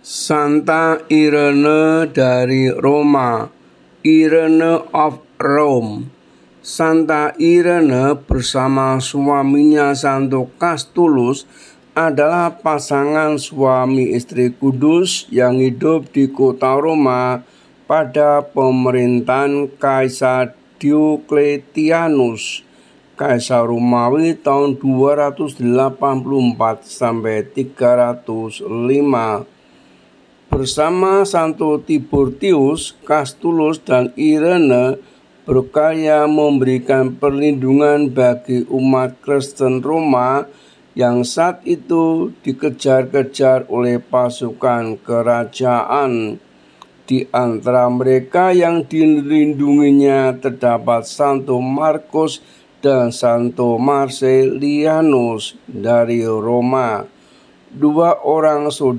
Santa Irene dari Roma, Irene of Rome. Santa Irene bersama suaminya Santo Castulus adalah pasangan suami istri kudus yang hidup di kota Roma pada pemerintahan Kaisar Diocletianus, Kaisar Romawi tahun 284 sampai 305 bersama Santo Tiburtius, Kastulus, dan Irene berkaya memberikan perlindungan bagi umat Kristen Roma yang saat itu dikejar-kejar oleh pasukan kerajaan. Di antara mereka yang dilindunginya terdapat Santo Markus dan Santo Marcelianus dari Roma. Dua orang saudara